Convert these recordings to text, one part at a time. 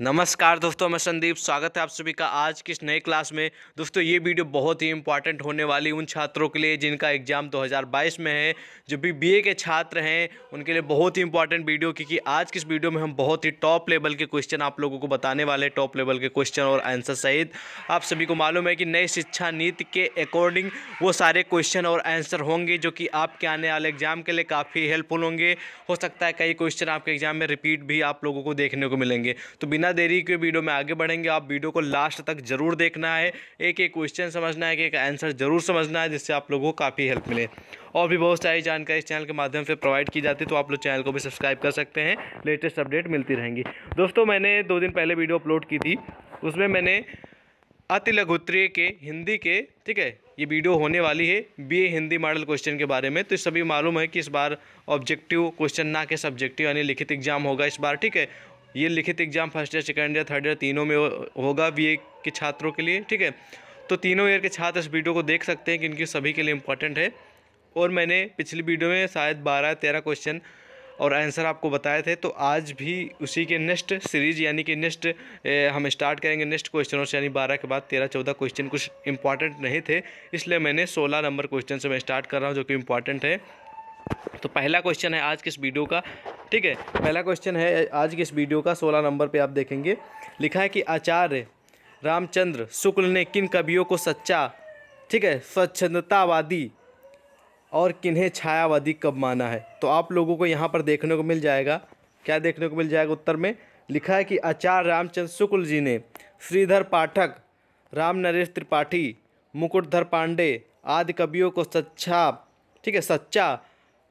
नमस्कार दोस्तों मैं संदीप स्वागत है आप सभी का आज की इस नए क्लास में दोस्तों ये वीडियो बहुत ही इंपॉर्टेंट होने वाली उन छात्रों के लिए जिनका एग्जाम 2022 में है जो भी बीए के छात्र हैं उनके लिए बहुत ही इंपॉर्टेंट वीडियो क्योंकि आज की इस वीडियो में हम बहुत ही टॉप लेवल के क्वेश्चन आप लोगों को बताने वाले हैं टॉप लेवल के क्वेश्चन और आंसर सहित आप सभी को मालूम है कि नई शिक्षा नीति के अकॉर्डिंग वो सारे क्वेश्चन और आंसर होंगे जो कि आपके आने वाले एग्जाम के लिए काफ़ी हेल्पफुल होंगे हो सकता है कई क्वेश्चन आपके एग्जाम में रिपीट भी आप लोगों को देखने को मिलेंगे तो बिना बिना देरी के वीडियो में आगे बढ़ेंगे आप वीडियो को लास्ट तक जरूर देखना है एक एक क्वेश्चन समझना है एक एक आंसर जरूर समझना है जिससे आप लोगों को काफ़ी हेल्प मिले और भी बहुत सारी जानकारी इस चैनल के माध्यम से प्रोवाइड की जाती है तो आप लोग चैनल को भी सब्सक्राइब कर सकते हैं लेटेस्ट अपडेट मिलती रहेंगी दोस्तों मैंने दो दिन पहले वीडियो अपलोड की थी उसमें मैंने अति लघुत्रीय के हिंदी के ठीक है ये वीडियो होने वाली है बीए हिंदी मॉडल क्वेश्चन के बारे में तो सभी मालूम है कि इस बार ऑब्जेक्टिव क्वेश्चन ना के सब्जेक्टिव यानी लिखित एग्जाम होगा इस बार ठीक है ये लिखित exam first year second year third year तीनों में होगा बी के छात्रों के लिए ठीक है तो तीनों ईयर के छात्र इस वीडियो को देख सकते हैं क्योंकि सभी के लिए इंपॉर्टेंट है और मैंने पिछली वीडियो में शायद बारह तेरह क्वेश्चन और आंसर आपको बताए थे तो आज भी उसी के नेक्स्ट सीरीज यानी कि नेक्स्ट हम स्टार्ट करेंगे नेक्स्ट क्वेश्चनों से यानी बारह के बाद तेरह चौदह क्वेश्चन कुछ इंपॉर्टेंट नहीं थे इसलिए मैंने सोलह नंबर क्वेश्चन से मैं स्टार्ट कर रहा हूँ जो कि इंपॉर्टेंट है तो पहला क्वेश्चन है आज के इस वीडियो का ठीक है पहला क्वेश्चन है आज के इस वीडियो का सोलह नंबर पर आप देखेंगे लिखा है कि आचार्य रामचंद्र शुक्ल ने किन कवियों को सच्चा ठीक है स्वच्छंदतावादी और किन्हें छायावादी कब माना है तो आप लोगों को यहाँ पर देखने को मिल जाएगा क्या देखने को मिल जाएगा उत्तर में लिखा है कि आचार्य रामचंद्र शुक्ल जी ने श्रीधर पाठक राम नरेश त्रिपाठी मुकुटधर पांडे आदि कवियों को सच्चा ठीक है सच्चा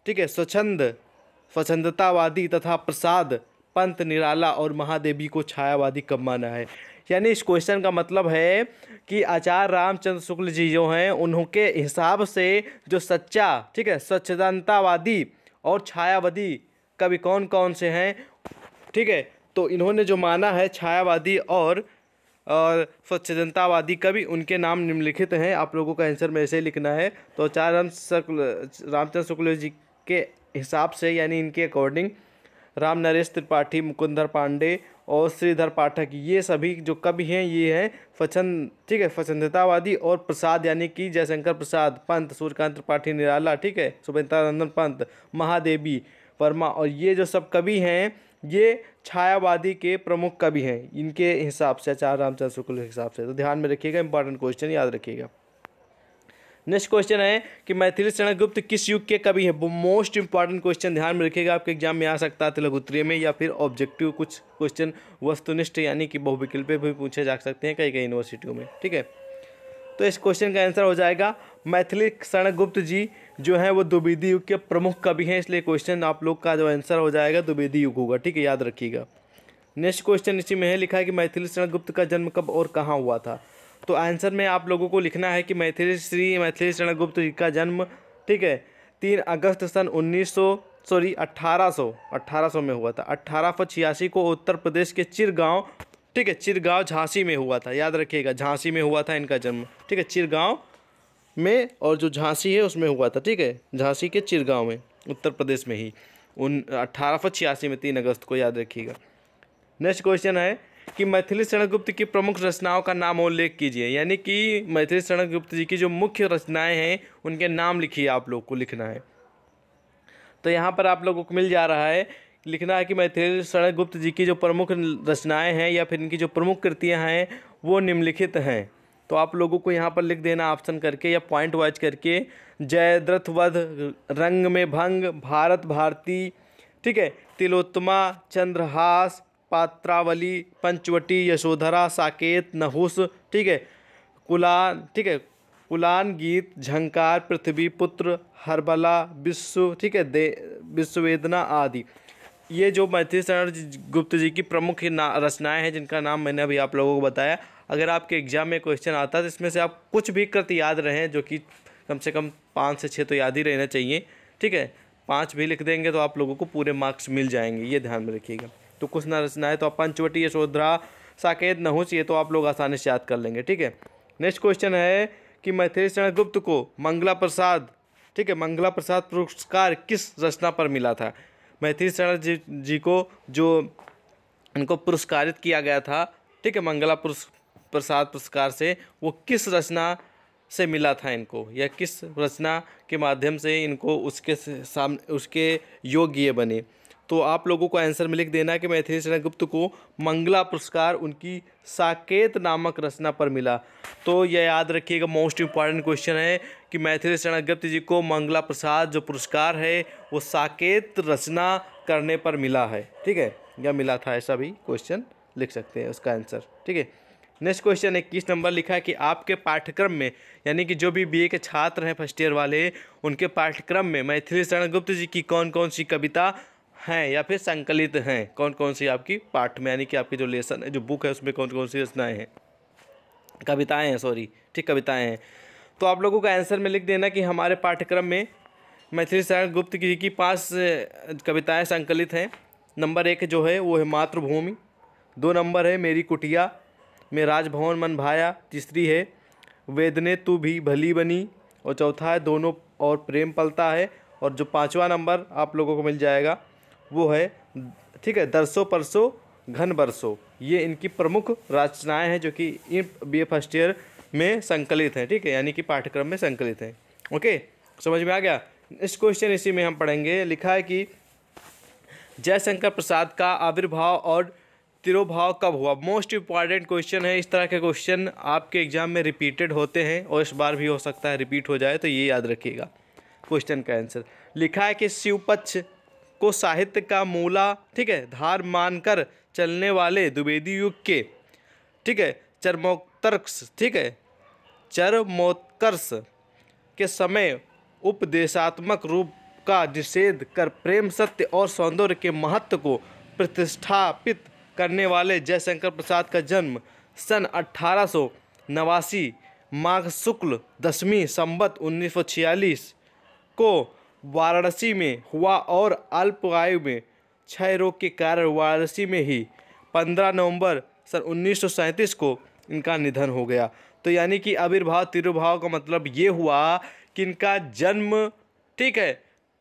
ठीक है स्वच्छंद स्वच्छंदतावादी तथा प्रसाद पंत निराला और महादेवी को छायावादी कब माना है यानी इस क्वेश्चन का मतलब है कि आचार्य रामचंद्र शुक्ल जी जो हैं उनके हिसाब से जो सच्चा ठीक है स्वच्छतावादी और छायावादी कवि कौन कौन से हैं ठीक है तो इन्होंने जो माना है छायावादी और और स्वच्छतावादी कवि उनके नाम निम्नलिखित हैं आप लोगों का आंसर में ऐसे लिखना है तो आचार्य राम शुक्ल रामचंद्र शुक्ल जी के हिसाब से यानी इनके अकॉर्डिंग राम नरेश त्रिपाठी मुकुंदर पांडे और श्रीधर पाठक ये सभी जो कवि हैं ये हैं फचंद ठीक है फचंदतावादी और प्रसाद यानी कि जयशंकर प्रसाद पंत सूर्यकांत त्रिपाठी निराला ठीक है नंदन पंत महादेवी वर्मा और ये जो सब कवि हैं ये छायावादी के प्रमुख कवि हैं इनके हिसाब से आचार्य रामचंद्र शुक्ल के हिसाब से तो ध्यान में रखिएगा इंपॉर्टेंट क्वेश्चन याद रखिएगा नेक्स्ट क्वेश्चन है कि मैथिली शरणगुप्त किस युग के कवि हैं मोस्ट इंपॉर्टेंट क्वेश्चन ध्यान में रखिएगा आपके एग्जाम में आ सकता है लघुत्तरीय में या फिर ऑब्जेक्टिव कुछ क्वेश्चन वस्तुनिष्ठ यानी कि बहुविकल्प भी पूछे जा सकते हैं कई कई यूनिवर्सिटियों में ठीक है तो इस क्वेश्चन का आंसर हो जाएगा मैथिली शरणगुप्त जी जो है वो दुबेदी युग के प्रमुख कवि हैं इसलिए क्वेश्चन आप लोग का जो आंसर हो जाएगा दुबेदी युग होगा ठीक है याद रखिएगा नेक्स्ट क्वेश्चन इसी में है लिखा है कि मैथिली शरणगुप्त का जन्म कब और कहाँ हुआ था तो आंसर में आप लोगों को लिखना है कि मैथिली श्री मैथिली चरणगुप्त जी का जन्म ठीक है तीन अगस्त सन उन्नीस सॉरी अट्ठारह सौ में हुआ था अट्ठारह को उत्तर प्रदेश के चिरगांव ठीक है चिरगांव झांसी में हुआ था याद रखिएगा झांसी में हुआ था इनका जन्म ठीक है चिरगांव में और जो झांसी है उसमें हुआ था ठीक है झांसी के चिरगांव में उत्तर प्रदेश में ही उन अट्ठारह में तीन अगस्त को याद रखिएगा नेक्स्ट क्वेश्चन है कि मैथिली शरण गुप्त की प्रमुख रचनाओं का नाम उल्लेख कीजिए यानी कि मैथिली शरण गुप्त जी की जो मुख्य रचनाएं हैं उनके नाम लिखिए आप लोग को लिखना है तो यहाँ पर आप लोगों को मिल जा रहा है लिखना है कि मैथिली शरण गुप्त जी की जो प्रमुख रचनाएं हैं या फिर इनकी जो प्रमुख कृतियाँ हैं वो निम्नलिखित हैं तो आप लोगों को यहाँ पर लिख देना ऑप्शन करके या पॉइंट वाइज करके जयद्रथ वध रंग में भंग भारत भारती ठीक है तिलोत्तमा चंद्रहास पात्रावली पंचवटी यशोधरा साकेत नहुस ठीक है कुलान ठीक है कुलान गीत झंकार पृथ्वी पुत्र हरबला विश्व ठीक है दे विश्ववेदना आदि ये जो मैथिली शरण गुप्त जी की प्रमुख ना रचनाएं हैं जिनका नाम मैंने अभी आप लोगों को बताया अगर आपके एग्जाम में क्वेश्चन आता है तो इसमें से आप कुछ भी कृत याद रहें जो कि कम से कम पाँच से छः तो याद ही रहना चाहिए ठीक है पाँच भी लिख देंगे तो आप लोगों को पूरे मार्क्स मिल जाएंगे ये ध्यान में रखिएगा तो कुछ ना रचना है तो आप पंचवटी यशोधरा साकेत नहुस ये तो आप लोग आसानी से याद कर लेंगे ठीक है नेक्स्ट क्वेश्चन है कि मैथिली शरण गुप्त को मंगला प्रसाद ठीक है मंगला प्रसाद पुरस्कार किस रचना पर मिला था मैथिली शरण जी, जी को जो इनको पुरस्कारित किया गया था ठीक है मंगला प्रसाद पुरस्कार से वो किस रचना से मिला था इनको या किस रचना के माध्यम से इनको उसके सामने उसके योग्य बने तो आप लोगों को आंसर में लिख देना कि मैथिली शरण गुप्त को मंगला पुरस्कार उनकी साकेत नामक रचना पर मिला तो यह याद रखिएगा मोस्ट इम्पॉर्टेंट क्वेश्चन है कि मैथिली शरण गुप्त जी को मंगला प्रसाद जो पुरस्कार है वो साकेत रचना करने पर मिला है ठीक है या मिला था ऐसा भी क्वेश्चन लिख सकते हैं उसका आंसर ठीक है नेक्स्ट क्वेश्चन इक्कीस नंबर लिखा है कि आपके पाठ्यक्रम में यानी कि जो भी बीए के छात्र हैं फर्स्ट ईयर वाले उनके पाठ्यक्रम में मैथिली शरण गुप्त जी की कौन कौन सी कविता हैं या फिर संकलित हैं कौन कौन सी आपकी पाठ में यानी कि आपकी जो लेसन है जो बुक है उसमें कौन कौन सी रचनाएँ हैं कविताएँ हैं सॉरी ठीक कविताएँ हैं तो आप लोगों का आंसर में लिख देना कि हमारे पाठ्यक्रम में मैथिली शरण गुप्त जी की पाँच कविताएँ संकलित हैं नंबर एक जो है वो है मातृभूमि दो नंबर है मेरी कुटिया में राजभवन मन भाया तीसरी है वेदने तू भी भली बनी और चौथा है दोनों और प्रेम पलता है और जो पांचवा नंबर आप लोगों को मिल जाएगा वो है ठीक है दरसो परसो घन बरसो ये इनकी प्रमुख रचनाएँ हैं जो कि इन बी फर्स्ट ईयर में संकलित हैं ठीक है यानी कि पाठ्यक्रम में संकलित हैं ओके समझ में आ गया इस क्वेश्चन इसी में हम पढ़ेंगे लिखा है कि जयशंकर प्रसाद का आविर्भाव और तिरुभाव कब हुआ मोस्ट इम्पॉर्टेंट क्वेश्चन है इस तरह के क्वेश्चन आपके एग्जाम में रिपीटेड होते हैं और इस बार भी हो सकता है रिपीट हो जाए तो ये याद रखिएगा क्वेश्चन का आंसर लिखा है कि शिवपक्ष को साहित्य का मूला ठीक है धार मानकर चलने वाले द्विवेदी युग के ठीक है चरमोत्तर्क्स ठीक है चरमोत्कर्ष के समय उपदेशात्मक रूप का निषेध कर प्रेम सत्य और सौंदर्य के महत्व को प्रतिष्ठापित करने वाले जयशंकर प्रसाद का जन्म सन अठारह नवासी माघ शुक्ल दसवीं संबत छियालीस को वाराणसी में हुआ और आयु में क्षय रोग के कारण वाराणसी में ही 15 नवंबर सन उन्नीस को इनका निधन हो गया तो यानी कि आविर्भाव तिरुभाव का मतलब ये हुआ कि इनका जन्म ठीक है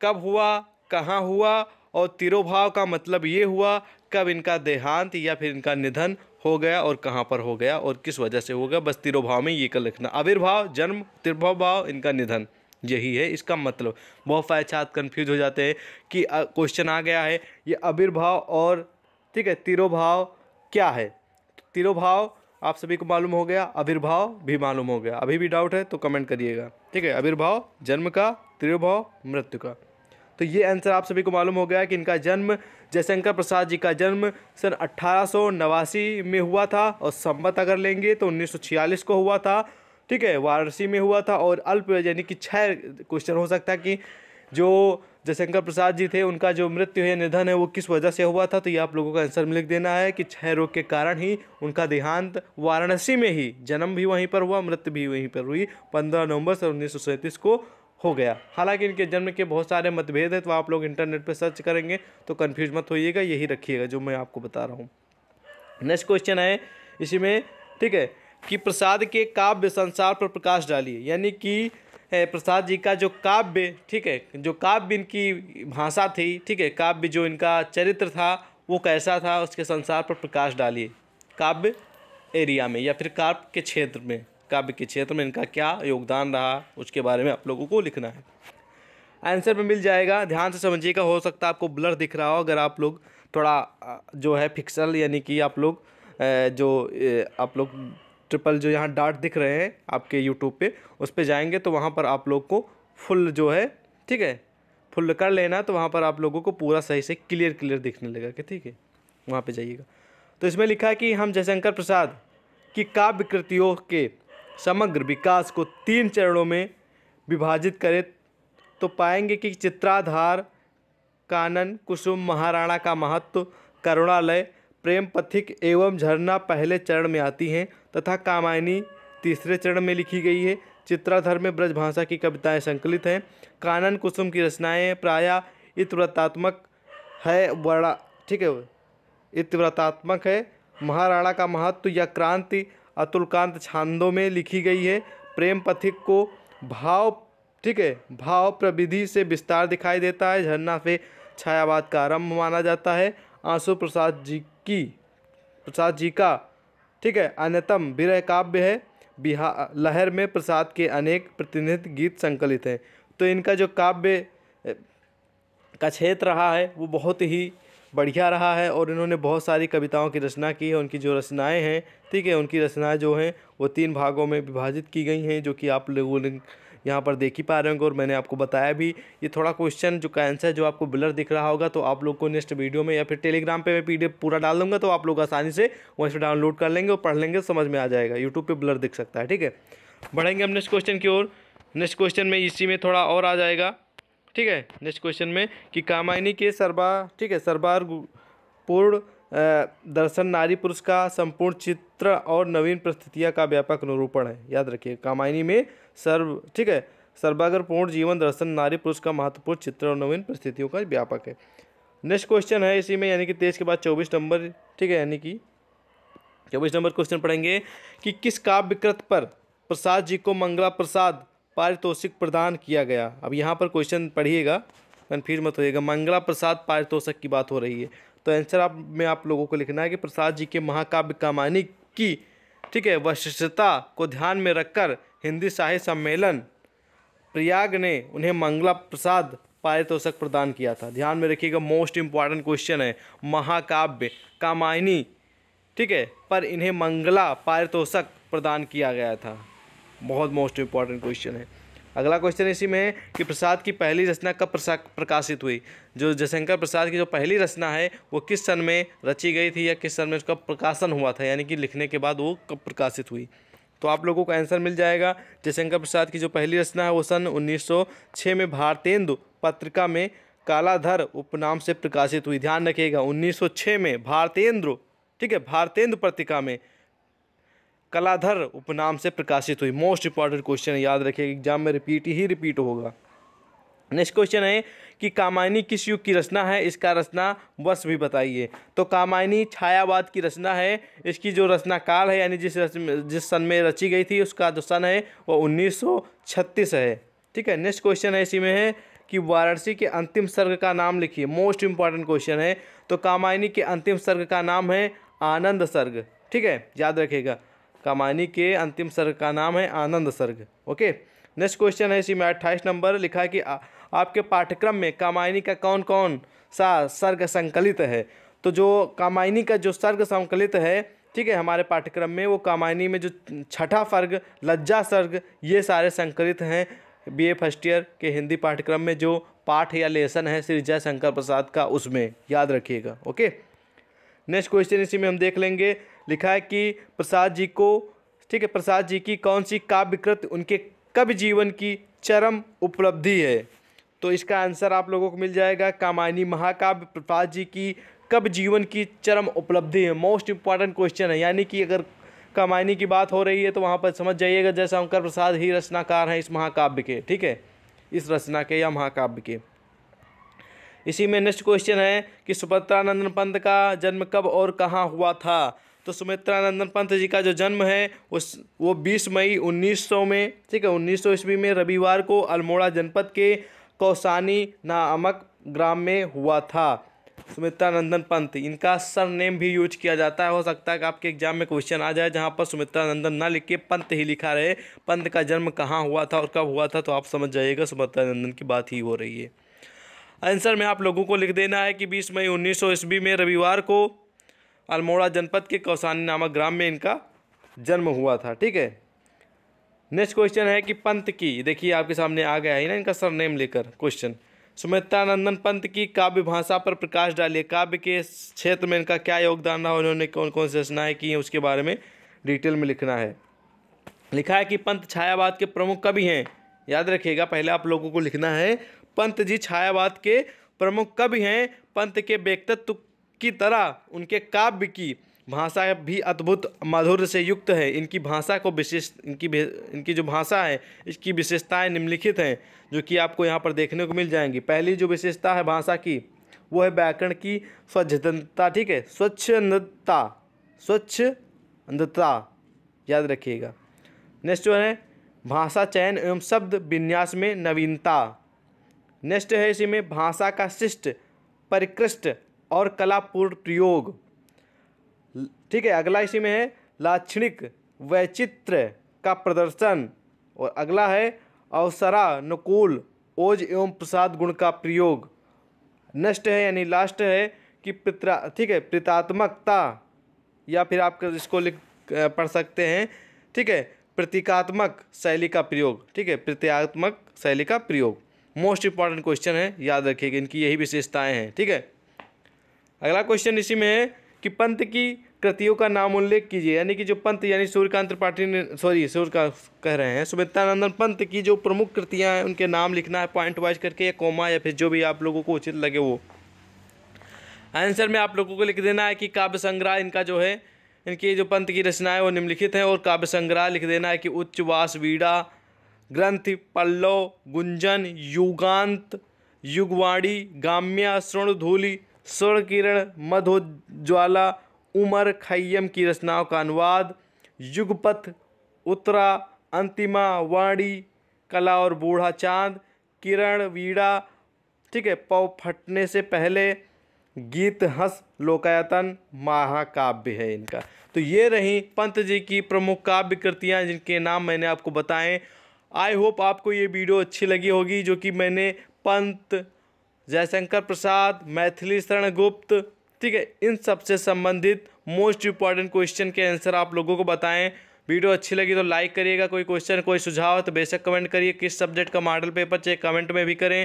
कब हुआ कहाँ हुआ और तिरुभाव का मतलब ये हुआ कब इनका देहांत या फिर इनका निधन हो गया और कहाँ पर हो गया और किस वजह से हो गया बस तिरुभाव में ये कर लिखना आविर्भाव जन्म तिरुभाव इनका निधन यही है इसका मतलब बहुत सारे छात्र कन्फ्यूज हो जाते हैं कि क्वेश्चन आ गया है ये आविर्भाव और ठीक है तिरोभाव क्या है तिरोभाव आप सभी को मालूम हो गया आविर्भाव भी मालूम हो गया अभी भी डाउट है तो कमेंट करिएगा ठीक है आविर्भाव जन्म का तिरोभाव मृत्यु का तो ये आंसर आप सभी को मालूम हो गया कि इनका जन्म जयशंकर प्रसाद जी का जन्म सन अट्ठारह में हुआ था और संबत अगर लेंगे तो 1946 को हुआ था ठीक है वाराणसी में हुआ था और अल्प यानी कि छः क्वेश्चन हो सकता है कि जो जयशंकर प्रसाद जी थे उनका जो मृत्यु है निधन है वो किस वजह से हुआ था तो ये आप लोगों का आंसर में लिख देना है कि क्षय रोग के कारण ही उनका देहांत वाराणसी में ही जन्म भी वहीं पर हुआ मृत्यु भी वहीं पर हुई पंद्रह नवंबर सन उन्नीस को हो गया हालांकि इनके जन्म के बहुत सारे मतभेद हैं तो आप लोग इंटरनेट पर सर्च करेंगे तो कन्फ्यूज मत होइएगा यही रखिएगा जो मैं आपको बता रहा हूँ नेक्स्ट क्वेश्चन है इसी में ठीक है कि प्रसाद के काव्य संसार पर प्रकाश डालिए यानी कि प्रसाद जी का जो काव्य ठीक है जो काव्य इनकी भाषा थी ठीक है काव्य जो इनका चरित्र था वो कैसा था उसके संसार पर प्रकाश डालिए काव्य एरिया में या फिर काव्य के क्षेत्र में काव्य के क्षेत्र में इनका क्या योगदान रहा उसके बारे में आप लोगों को लिखना है आंसर में मिल जाएगा ध्यान से समझिएगा हो सकता है आपको ब्लर दिख रहा हो अगर आप लोग थोड़ा जो है फिक्सल यानी कि आप लोग जो आप लोग ट्रिपल जो यहाँ डाट दिख रहे हैं आपके यूट्यूब पे उस पर जाएंगे तो वहाँ पर आप लोग को फुल जो है ठीक है फुल कर लेना तो वहाँ पर आप लोगों को पूरा सही से क्लियर क्लियर दिखने लगा कि ठीक है वहाँ पे जाइएगा तो इसमें लिखा है कि हम जयशंकर प्रसाद की काव्य कृतियों के समग्र विकास को तीन चरणों में विभाजित करें तो पाएंगे कि चित्राधार कानन कुसुम महाराणा का महत्व करुणालय प्रेम पथिक एवं झरना पहले चरण में आती हैं तथा कामायनी तीसरे चरण में लिखी गई है चित्राधर में ब्रजभाषा की कविताएं संकलित हैं कानन कुसुम की रचनाएं प्राय इतव्रतात्मक है बड़ा ठीक है इतव्रतात्मक है महाराणा का महत्व या क्रांति अतुलकांत छांदों में लिखी गई है प्रेम पथिक को भाव ठीक है भाव प्रविधि से विस्तार दिखाई देता है झरना से छायावाद का आरंभ माना जाता है आंसू प्रसाद जी की प्रसाद जी का ठीक है अन्यतम विरह काव्य है बिहार लहर में प्रसाद के अनेक प्रतिनिधित्व गीत संकलित हैं तो इनका जो काव्य का क्षेत्र रहा है वो बहुत ही बढ़िया रहा है और इन्होंने बहुत सारी कविताओं की रचना की है उनकी जो रचनाएं हैं ठीक है उनकी रचनाएं जो हैं वो तीन भागों में विभाजित की गई हैं जो कि आप लोगों ने यहाँ पर देख ही पा रहे होंगे और मैंने आपको बताया भी ये थोड़ा क्वेश्चन जो का आंसर जो आपको ब्लर दिख रहा होगा तो आप लोग को नेक्स्ट वीडियो में या फिर टेलीग्राम पर मैं पी पूरा डाल दूँगा तो आप लोग आसानी से वहीं से डाउनलोड कर लेंगे और पढ़ लेंगे समझ में आ जाएगा यूट्यूब पर ब्लर दिख सकता है ठीक है बढ़ेंगे हम नेक्स्ट क्वेश्चन की ओर नेक्स्ट क्वेश्चन में इसी में थोड़ा और आ जाएगा ठीक है नेक्स्ट क्वेश्चन में कि कामायनी के सरबा ठीक है सरबार पूर्ण दर्शन नारी पुरुष का संपूर्ण चित्र और नवीन परिस्थितियाँ का व्यापक अनुरूपण है याद रखिए कामायनी में सर्व ठीक है सर्वागर पूर्ण जीवन दर्शन नारी पुरुष का महत्वपूर्ण चित्र और नवीन परिस्थितियों का व्यापक है नेक्स्ट क्वेश्चन है इसी में यानी कि तेईस के बाद चौबीस नंबर ठीक है यानी कि चौबीस नंबर क्वेश्चन पढ़ेंगे कि किस काव्यकृत पर प्रसाद जी को मंगला प्रसाद पारितोषिक प्रदान किया गया अब यहाँ पर क्वेश्चन पढ़िएगा कन्फ्यूज मत होइएगा मंगला प्रसाद पारितोषिक की बात हो रही है तो आंसर आप में आप लोगों को लिखना है कि प्रसाद जी के महाकाव्य कामानी की ठीक है वशिष्ठता को ध्यान में रखकर हिंदी साहित्य सम्मेलन प्रयाग ने उन्हें मंगला प्रसाद पारितोषक प्रदान किया था ध्यान में रखिएगा मोस्ट इम्पॉर्टेंट क्वेश्चन है महाकाव्य कामायनी ठीक है पर इन्हें मंगला पारितोषक प्रदान किया गया था बहुत मोस्ट इम्पॉर्टेंट क्वेश्चन है अगला क्वेश्चन इसी में है कि प्रसाद की पहली रचना कब प्रकाशित हुई जो जयशंकर प्रसाद की जो पहली रचना है वो किस सन में रची गई थी या किस सन में उसका प्रकाशन हुआ था यानी कि लिखने के बाद वो कब प्रकाशित हुई तो आप लोगों को आंसर मिल जाएगा जयशंकर प्रसाद की जो पहली रचना है वो सन 1906 में भारतेंदु पत्रिका में कालाधर उपनाम से प्रकाशित हुई ध्यान रखिएगा 1906 में भारतेंद्र ठीक है भारतेंदु पत्रिका में कालाधर उपनाम से प्रकाशित हुई मोस्ट इंपॉर्टेंट क्वेश्चन याद रखिएगा एग्जाम में रिपीट ही रिपीट होगा नेक्स्ट क्वेश्चन है कि कामायनी किस युग की रचना है इसका रचना वर्ष भी बताइए तो कामायनी छायावाद की रचना है इसकी जो रचना काल है यानी जिस जिस सन में रची गई थी उसका जो सन है वो 1936 है ठीक है नेक्स्ट क्वेश्चन है इसी में है कि वाराणसी के अंतिम सर्ग का नाम लिखिए मोस्ट इम्पॉर्टेंट क्वेश्चन है तो कामायनी के अंतिम सर्ग का नाम है आनंद सर्ग ठीक है याद रखेगा कामानी के अंतिम सर्ग का नाम है आनंद सर्ग ओके नेक्स्ट क्वेश्चन है इसी में अट्ठाईस नंबर लिखा है कि आ, आपके पाठ्यक्रम में कामायनी का कौन कौन सा सर्ग संकलित है तो जो कामायनी का जो सर्ग संकलित है ठीक है हमारे पाठ्यक्रम में वो कामायनी में जो छठा सर्ग लज्जा सर्ग ये सारे संकलित हैं बीए फर्स्ट ईयर के हिंदी पाठ्यक्रम में जो पाठ या लेसन है श्री जयशंकर प्रसाद का उसमें याद रखिएगा ओके नेक्स्ट क्वेश्चन इसी में हम देख लेंगे लिखा है कि प्रसाद जी को ठीक है प्रसाद जी की कौन सी काव्यकृत उनके कवि जीवन की चरम उपलब्धि है तो इसका आंसर आप लोगों को मिल जाएगा कामायनी महाकाव्य प्रसाद जी की कब जीवन की चरम उपलब्धि है मोस्ट इम्पॉर्टेंट क्वेश्चन है यानी कि अगर कामायनी की बात हो रही है तो वहाँ पर समझ जाइएगा जैसा शंकर प्रसाद ही रचनाकार हैं इस महाकाव्य के ठीक है इस रचना के या महाकाव्य के इसी में नेक्स्ट क्वेश्चन है कि सुमित्रानंदन पंत का जन्म कब और कहाँ हुआ था तो सुमित्रा नंदन पंत जी का जो जन्म है उस वो 20 मई 1900 में ठीक है 1900 ईस्वी में रविवार को अल्मोड़ा जनपद के कौसानी नामक ग्राम में हुआ था सुमित्रानंदन पंत इनका सर नेम भी यूज किया जाता है हो सकता है कि आपके एग्जाम में क्वेश्चन आ जाए जहाँ पर सुमित्रा नंदन ना लिख के पंत ही लिखा रहे पंत का जन्म कहाँ हुआ था और कब हुआ था तो आप समझ जाइएगा सुमित्रा नंदन की बात ही हो रही है आंसर में आप लोगों को लिख देना है कि बीस मई उन्नीस सौ ईस्वी में रविवार को अल्मोड़ा जनपद के कौसानी नामक ग्राम में इनका जन्म हुआ था ठीक है नेक्स्ट क्वेश्चन है कि पंत की देखिए आपके सामने आ गया है ना इनका सरनेम लेकर क्वेश्चन सुमित्रानंदन पंत की काव्य भाषा पर प्रकाश डालिए काव्य के क्षेत्र में इनका क्या योगदान रहा उन्होंने कौन कौन सी रचनाएँ की हैं उसके बारे में डिटेल में लिखना है लिखा है कि पंत छायावाद के प्रमुख कवि हैं याद रखिएगा पहले आप लोगों को लिखना है पंत जी छायावाद के प्रमुख कवि हैं पंत के व्यक्तित्व की तरह उनके काव्य की भाषा भी अद्भुत माधुर्य से युक्त है इनकी भाषा को विशेष इनकी इनकी जो भाषा है इसकी विशेषताएं निम्नलिखित हैं जो कि आपको यहाँ पर देखने को मिल जाएंगी पहली जो विशेषता है भाषा की वो है व्याकरण की स्वच्छता ठीक है स्वच्छ अंधता स्वच्छ अंधता याद रखिएगा नेक्स्ट जो है भाषा चयन एवं शब्द विन्यास में नवीनता नेक्स्ट है इसी में भाषा का शिष्ट परिकृष्ट और कलापूर्ण प्रयोग ठीक है अगला इसी में है लाक्षणिक वैचित्र का प्रदर्शन और अगला है अवसरानुकूल ओज एवं प्रसाद गुण का प्रयोग नेक्स्ट है यानी लास्ट है कि पित्रा ठीक है प्रतात्मकता या फिर आप इसको लिख पढ़ सकते हैं ठीक है प्रतीकात्मक शैली का प्रयोग ठीक है प्रतीकात्मक शैली का प्रयोग मोस्ट इंपॉर्टेंट क्वेश्चन है याद रखिएगा इनकी यही विशेषताएँ हैं ठीक है अगला क्वेश्चन इसी में है कि पंथ की कृतियों का नाम उल्लेख कीजिए यानी कि जो पंथ यानी सूर्यकांत त्रिपाठी ने सॉरी सूर्य कह रहे हैं सुमित्रानंदन पंत की जो प्रमुख कृतियाँ हैं उनके नाम लिखना है पॉइंट वाइज करके या कोमा या फिर जो भी आप लोगों को उचित लगे वो आंसर में आप लोगों को लिख देना है कि काव्य संग्रह इनका जो है इनकी जो पंथ की रचनाएं वो निम्नलिखित हैं और काव्य संग्रह लिख देना है कि उच्च वास वीड़ा ग्रंथ पल्लव गुंजन युगांत युगवाणी गाम्या स्वर्णधूलि स्वर्ण किरण मधोज्वाला उमर खय्यम की रचनाओं का अनुवाद युगपथ उत्तरा अंतिमा वाणी कला और बूढ़ा चांद किरण वीड़ा ठीक है पव फटने से पहले गीत हंस लोकायतन महाकाव्य है इनका तो ये रही पंत जी की प्रमुख काव्य कृतियाँ जिनके नाम मैंने आपको बताएं आई होप आपको ये वीडियो अच्छी लगी होगी जो कि मैंने पंत जयशंकर प्रसाद मैथिली शरण गुप्त ठीक है इन सब से संबंधित मोस्ट इम्पॉर्टेंट क्वेश्चन के आंसर आप लोगों को बताएं वीडियो अच्छी लगी तो लाइक करिएगा कोई क्वेश्चन कोई सुझाव है तो बेशक कमेंट करिए किस सब्जेक्ट का मॉडल पेपर चाहिए कमेंट में भी करें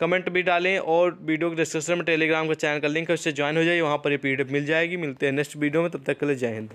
कमेंट भी डालें और वीडियो के डिस्क्रिप्शन में टेलीग्राम का चैनल का लिंक है उससे ज्वाइन हो जाइए वहाँ पर ये पी मिल जाएगी मिलते हैं नेक्स्ट वीडियो में तब तक के लिए जय हिंद